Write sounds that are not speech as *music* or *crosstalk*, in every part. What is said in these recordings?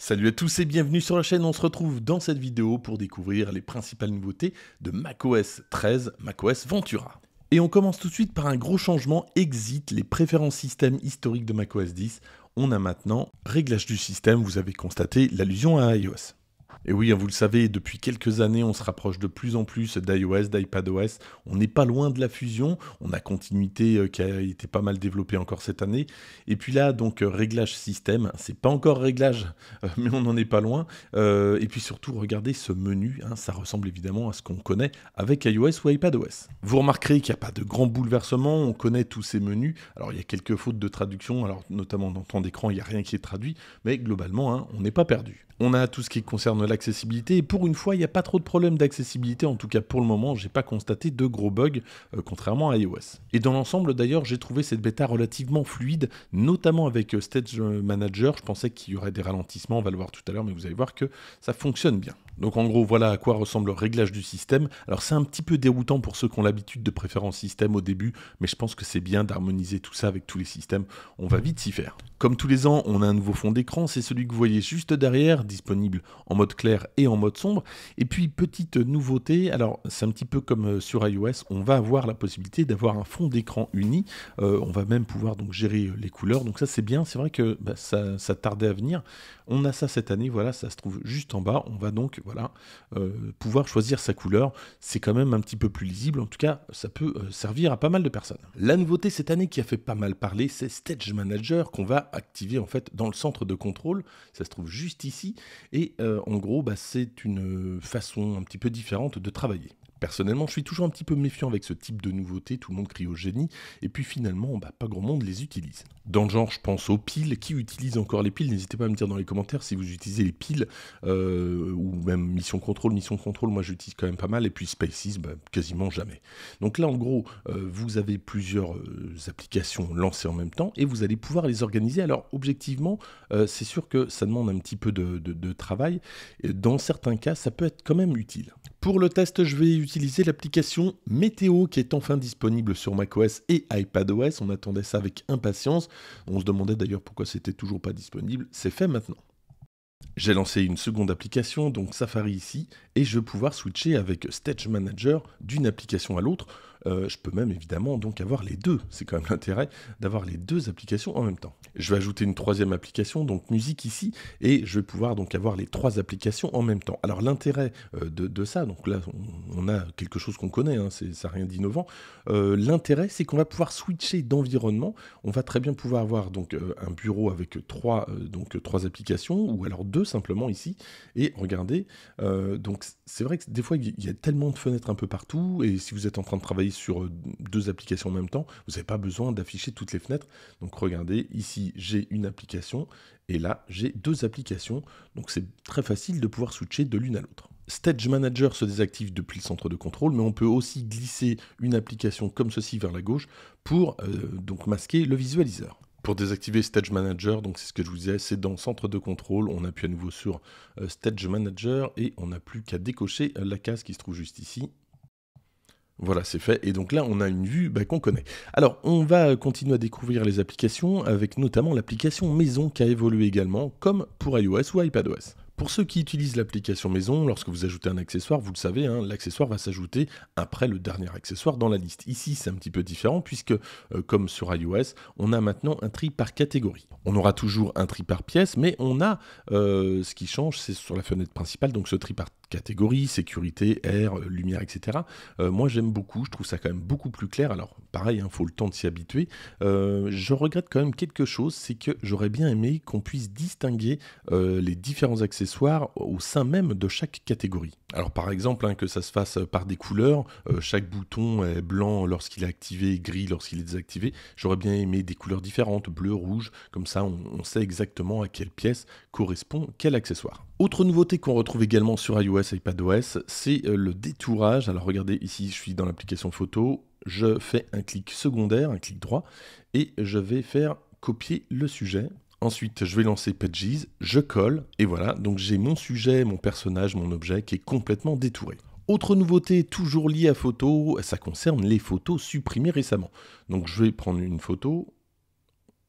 Salut à tous et bienvenue sur la chaîne, on se retrouve dans cette vidéo pour découvrir les principales nouveautés de macOS 13, macOS Ventura. Et on commence tout de suite par un gros changement, exit les préférences système historiques de macOS 10, on a maintenant réglage du système, vous avez constaté l'allusion à iOS. Et oui, hein, vous le savez, depuis quelques années, on se rapproche de plus en plus d'iOS, d'iPadOS. On n'est pas loin de la fusion. On a continuité euh, qui a été pas mal développée encore cette année. Et puis là, donc, euh, réglage système. C'est pas encore réglage, euh, *laughs* mais on n'en est pas loin. et puis surtout, regardez ce menu. Hein. ça ressemble évidemment à ce qu'on connaît avec iOS ou iPadOS. Vous remarquerez qu'il n'y a pas de grand bouleversement. On connaît tous ces menus. Alors, il y a quelques fautes de traduction. Alors, notamment dans le temps d'écran, il n'y a rien qui est traduit. Mais globalement, hein, on n'est pas perdu. On a tout ce qui concerne l'accessibilité. Et pour une fois, il n'y a pas trop de problèmes d'accessibilité. En tout cas, pour le moment, j'ai pas constaté de gros bugs, euh, contrairement à iOS. Et dans l'ensemble, d'ailleurs, j'ai trouvé cette bêta relativement fluide, notamment avec euh, Stage Manager. Je pensais qu'il y aurait des ralentissements, on va le voir tout à l'heure, mais vous allez voir que ça fonctionne bien. Donc en gros, voilà à quoi ressemble le réglage du système. Alors c'est un petit peu déroutant pour ceux qui ont l'habitude de un système au début, mais je pense que c'est bien d'harmoniser tout ça avec tous les systèmes. On va vite s'y faire. Comme tous les ans, on a un nouveau fond d'écran, c'est celui que vous voyez juste derrière, disponible en mode clair et en mode sombre. Et puis petite nouveauté, alors c'est un petit peu comme euh, sur iOS, on va avoir la possibilité d'avoir un fond d'écran uni. Euh, on va même pouvoir donc gérer euh, les couleurs. Donc ça c'est bien, c'est vrai que bah, ça, tardait à venir. On a ça cette année, voilà, ça se trouve juste en bas. On va donc voilà pouvoir choisir sa couleur. C'est quand même un petit peu plus lisible. En tout cas, ça peut servir à pas mal de personnes. La nouveauté cette année qui a fait pas mal parler, c'est Stage Manager qu'on va activer en fait dans le centre de contrôle. Ça se trouve juste ici. Et euh, en gros, bah, c'est une euh, façon un petit peu différente de travailler. Personnellement, je suis toujours un petit peu méfiant avec ce type de nouveauté, tout le monde crie au génie, et puis finalement, bah, pas grand monde les utilise. Dans le genre, je pense aux piles. Qui utilise encore les piles N'hésitez pas à me dire dans les commentaires si vous utilisez les piles, euh, ou même Mission Control. Mission Control, moi j'utilise quand même pas mal, et puis Spaces, bah, quasiment jamais. Donc là, en gros, euh, vous avez plusieurs euh, applications lancées en même temps, et vous allez pouvoir les organiser. Alors, objectivement, c'est sûr que ça demande un petit peu de, de travail. Et dans certains cas, ça peut être quand même utile. Pour le test, je vais utiliser l'application Météo qui est enfin disponible sur macOS et iPadOS. On attendait ça avec impatience. On se demandait d'ailleurs pourquoi c'était toujours pas disponible. C'est fait maintenant. J'ai lancé une seconde application, donc Safari ici, et je vais pouvoir switcher avec Stage Manager d'une application à l'autre. Euh, je peux même évidemment donc avoir les deux. C'est quand même *laughs* l'intérêt d'avoir les deux applications en même temps. Je vais ajouter une troisième application, donc musique ici, et je vais pouvoir donc avoir les trois applications en même temps. Alors l'intérêt euh, de, ça, donc là on, a quelque chose qu'on connaît, hein, c'est ça rien d'innovant. Euh, l'intérêt c'est qu'on va pouvoir switcher d'environnement. On va très bien pouvoir avoir donc un bureau avec trois donc trois applications ou alors deux simplement ici. Et regardez, donc c'est vrai que des fois il y a tellement de fenêtres un peu partout, et si vous êtes en train de travailler sur euh, deux applications en même temps, vous n'avez pas besoin d'afficher toutes les fenêtres. Donc regardez, ici j'ai une application et là j'ai deux applications. Donc c'est très facile de pouvoir switcher de l'une à l'autre. Stage Manager se désactive depuis le centre de contrôle, mais on peut aussi glisser une application comme ceci vers la gauche pour euh, donc masquer le visualiseur. Pour désactiver Stage Manager, donc c'est ce que je vous disais, c'est dans Centre de contrôle, on appuie à nouveau sur euh, Stage Manager et on n'a plus qu'à décocher la case qui se trouve juste ici. Voilà, c'est fait. Et donc là, on a une vue bah, qu'on connaît. Alors, on va continuer à découvrir les applications, avec notamment l'application Maison qui a évolué également, comme pour iOS ou iPadOS. Pour ceux qui utilisent l'application maison, lorsque vous ajoutez un accessoire, vous le savez, hein, l'accessoire va s'ajouter après le dernier accessoire dans la liste. Ici, c'est un petit peu différent puisque, euh, comme sur iOS, on a maintenant un tri par catégorie. On aura toujours un tri par pièce, mais on a euh, ce qui change, c'est sur la fenêtre principale, donc ce tri par catégories, sécurité, air, euh, lumière, etc. Euh, moi j'aime beaucoup, je trouve ça quand même beaucoup plus clair. Alors pareil, il hein, faut le temps de s'y habituer. Euh, je regrette quand même quelque chose, c'est que j'aurais bien aimé qu'on puisse distinguer les différents accessoires au sein même de chaque catégorie. Alors par exemple, hein, que ça se fasse par des couleurs, chaque bouton est blanc lorsqu'il est activé, gris lorsqu'il est désactivé. J'aurais bien aimé des couleurs différentes, bleu, rouge, comme ça on sait exactement à quelle pièce correspond quel accessoire. Autre nouveauté qu'on retrouve également sur iOS, ipad iPadOS, c'est euh, le détourage. Alors regardez, ici je suis dans l'application photo, je fais un clic secondaire, un clic droit, et je vais faire copier le sujet. Ensuite, je vais lancer Pages, je colle, et voilà, donc j'ai mon sujet, mon personnage, mon objet qui est complètement détouré. Autre nouveauté toujours liée à photo, ça concerne les photos supprimées récemment. Donc je vais prendre une photo,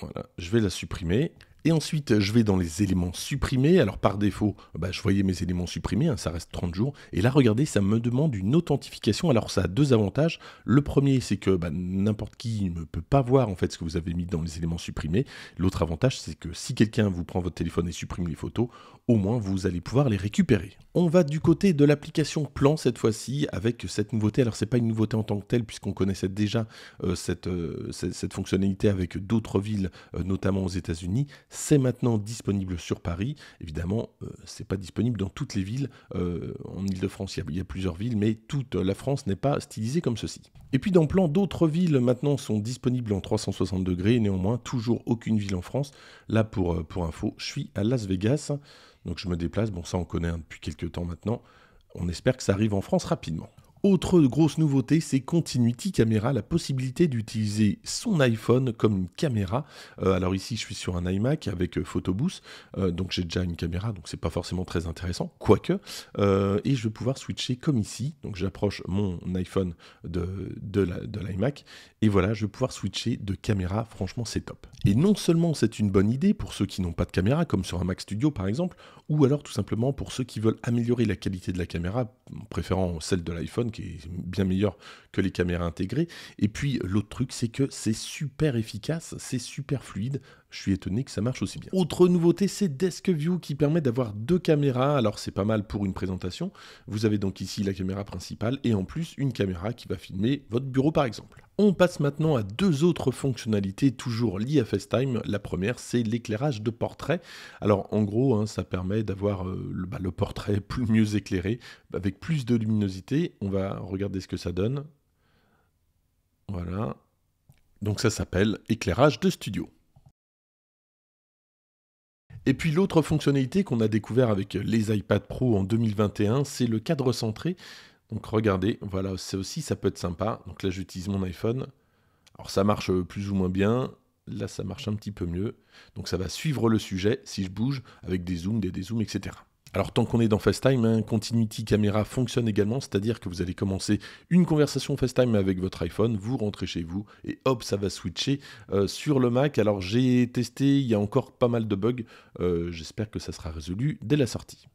voilà, je vais la supprimer. Et ensuite, je vais dans les éléments supprimés. Alors par défaut, bah, je voyais mes éléments supprimés, hein, ça reste 30 jours. Et là, regardez, ça me demande une authentification. Alors ça a deux avantages. Le premier, c'est que bah, n'importe qui ne peut pas voir en fait ce que vous avez mis dans les éléments supprimés. L'autre avantage, c'est que si quelqu'un vous prend votre téléphone et supprime les photos, au moins vous allez pouvoir les récupérer. On va du côté de l'application Plan cette fois-ci avec cette nouveauté. Alors c'est pas une nouveauté en tant que telle puisqu'on connaissait déjà euh, euh, cette, fonctionnalité avec d'autres villes, euh, notamment aux États-Unis c'est maintenant disponible sur Paris. Évidemment, euh, c'est pas disponible dans toutes les villes euh, en Ile-de-France. Il, y, a, plusieurs villes, mais toute la France n'est pas stylisée comme ceci. Et puis dans plan, d'autres villes maintenant sont disponibles en 360 degrés. Néanmoins, toujours aucune ville en France. Là, pour, euh, pour info, je suis à Las Vegas. Donc je me déplace. Bon, ça, on connaît hein, depuis quelques temps maintenant. On espère que ça arrive en France rapidement. Autre grosse nouveauté, c'est Continuity Camera, la possibilité d'utiliser son iPhone comme une caméra. Euh, alors ici, je suis sur un iMac avec euh, Photoboost, euh, donc j'ai déjà une caméra, donc c'est pas forcément très intéressant, quoique. et je vais pouvoir switcher comme ici, donc j'approche mon iPhone de, l'iMac, et voilà, je vais pouvoir switcher de caméra, franchement c'est top. Et non seulement c'est une bonne idée pour ceux qui n'ont pas de caméra, comme sur un Mac Studio par exemple, ou alors tout simplement pour ceux qui veulent améliorer la qualité de la caméra, en préférant celle de l'iPhone, qui est bien meilleur que les caméras intégrées. Et puis l'autre truc, c'est que c'est super efficace, c'est super fluide. Je suis étonné que ça marche aussi bien. Autre nouveauté, c'est Desk View qui permet d'avoir deux caméras. Alors c'est pas mal pour une présentation. Vous avez donc ici la caméra principale et en plus une caméra qui va filmer votre bureau par exemple. On passe maintenant à deux autres fonctionnalités toujours liées à FaceTime. La première, c'est l'éclairage de portrait. Alors en gros, hein, ça permet d'avoir euh, le, bah, le, portrait *laughs* plus mieux éclairé, avec plus de luminosité. On va regarder ce que ça donne. Voilà. Donc ça s'appelle éclairage de studio. Et puis l'autre fonctionnalité qu'on a découvert avec les iPad Pro en 2021, c'est le cadre centré. Donc regardez, voilà, c'est aussi ça peut être sympa. Donc là j'utilise mon iPhone. Alors ça marche euh, plus ou moins bien. Là ça marche un petit peu mieux. Donc ça va suivre le sujet si je bouge avec des zooms, des dézooms, etc. Alors tant qu'on est dans FaceTime, hein, Continuity Camera fonctionne également, c'est-à-dire que vous allez commencer une conversation FaceTime avec votre iPhone, vous rentrez chez vous et hop, ça va switcher euh, sur le Mac. Alors j'ai testé, il y a encore pas mal de bugs, euh, j'espère que ça sera résolu dès la sortie.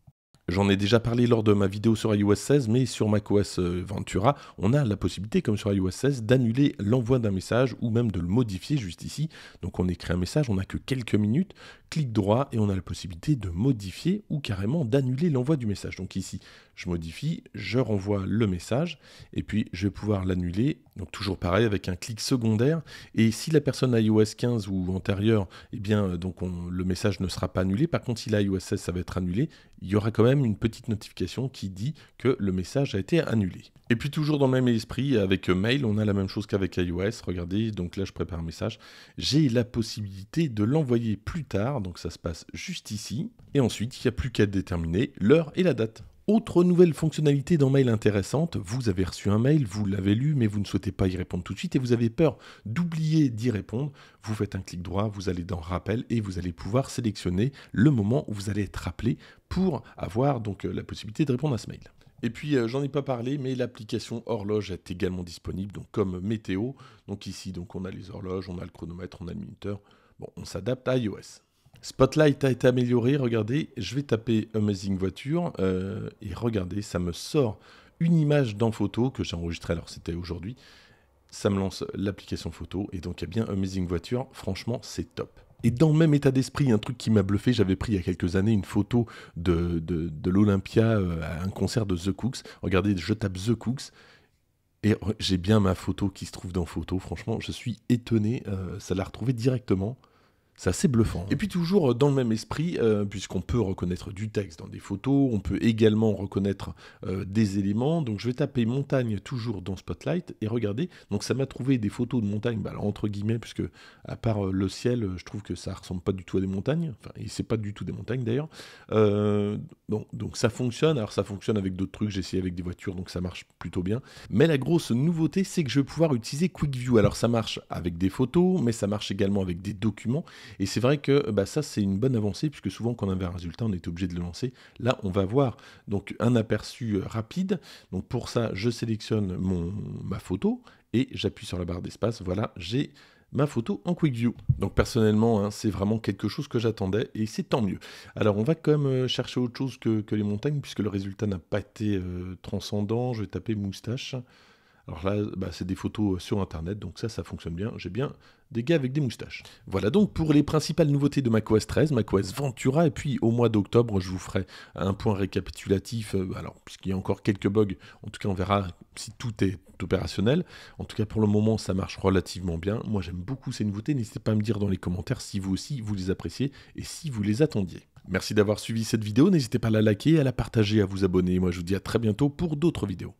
J'en ai déjà parlé lors de ma vidéo sur iOS 16, mais sur macOS euh, Ventura, on a la possibilité, comme sur iOS 16, d'annuler l'envoi d'un message ou même de le modifier juste ici. Donc on écrit un message, on n'a que quelques minutes, clic droit et on a la possibilité de modifier ou carrément d'annuler l'envoi du message. Donc ici, je modifie, je renvoie le message et puis je vais pouvoir l'annuler. Donc toujours pareil avec un clic secondaire. Et si la personne a iOS 15 ou antérieure, eh bien euh, donc le message ne sera pas annulé. Par contre, si la iOS 16, ça va être annulé. Il y aura quand même une petite notification qui dit que le message a été annulé. Et puis toujours dans le même esprit, avec mail, on a la même chose qu'avec iOS. Regardez, donc là je prépare un message. J'ai la possibilité de l'envoyer plus tard, donc ça se passe juste ici. Et ensuite, il n'y a plus qu'à déterminer l'heure et la date. Autre nouvelle fonctionnalité dans Mail intéressante, vous avez reçu un mail, vous l'avez lu, mais vous ne souhaitez pas y répondre tout de suite et vous avez peur d'oublier d'y répondre. Vous faites un clic droit, vous allez dans Rappel et vous allez pouvoir sélectionner le moment où vous allez être rappelé pour avoir donc euh, la possibilité de répondre à ce mail. Et puis euh, j'en ai pas parlé, mais l'application horloge est également disponible, donc comme météo. Donc ici, donc on a les horloges, on a le chronomètre, on a le minuteur. Bon, on s'adapte à iOS. Spotlight a été amélioré, regardez, je vais taper Amazing Voiture euh, et regardez, ça me sort une image dans photo que j'ai enregistrée, alors c'était aujourd'hui, ça me lance l'application photo et donc il y a bien Amazing Voiture, franchement c'est top. Et dans le même état d'esprit, un truc qui m'a bluffé, j'avais pris il y a quelques années une photo de, de, l'Olympia euh, à un concert de The Cooks. Regardez, je tape The Cooks, et j'ai bien ma photo qui se trouve dans photo. Franchement, je suis étonné. Euh, ça l'a retrouvé directement. C'est assez bluffant. Hein. Et puis toujours euh, dans le même esprit, euh, puisqu'on peut reconnaître du texte dans des photos, on peut également reconnaître euh, des éléments. Donc je vais taper montagne toujours dans Spotlight et regardez, donc ça m'a trouvé des photos de montagne, bah, entre guillemets, puisque à part le ciel, je trouve que ça ressemble pas du tout à des montagnes. Enfin, et c'est pas du tout des montagnes d'ailleurs. Donc, donc, ça fonctionne. Alors ça fonctionne avec d'autres trucs. J'ai essayé avec des voitures, donc ça marche plutôt bien. Mais la grosse nouveauté, c'est que je vais pouvoir utiliser Quick View. Alors ça marche avec des photos, mais ça marche également avec des documents. Et c'est vrai que bah, ça, c'est une bonne avancée, puisque souvent, quand on avait un résultat, on était obligé de le lancer. Là, on va voir donc un aperçu euh, rapide. Donc pour ça, je sélectionne mon, ma photo et j'appuie sur la barre d'espace. Voilà, j'ai ma photo en quick view. Donc personnellement, hein, c'est vraiment quelque chose que j'attendais et c'est tant mieux. Alors on va quand même euh, chercher autre chose que, les montagnes puisque le résultat n'a pas été euh, transcendant. Je vais taper moustache. Alors là, bah, c'est des photos euh, sur Internet, donc ça, ça fonctionne bien. J'ai bien des gars avec des moustaches. Voilà donc pour les principales nouveautés de macOS 13, macOS Ventura, et puis au mois d'octobre, je vous ferai un point récapitulatif, euh, alors puisqu'il y a encore quelques bugs, en tout cas on verra si tout est opérationnel. En tout cas pour le moment ça marche relativement bien. Moi j'aime beaucoup ces nouveautés, n'hésitez pas à me dire dans les commentaires si vous aussi vous les appréciez et si vous les attendiez. Merci d'avoir suivi cette vidéo, n'hésitez pas à la liker, à la partager, à vous abonner. Moi je vous dis à très bientôt pour d'autres vidéos.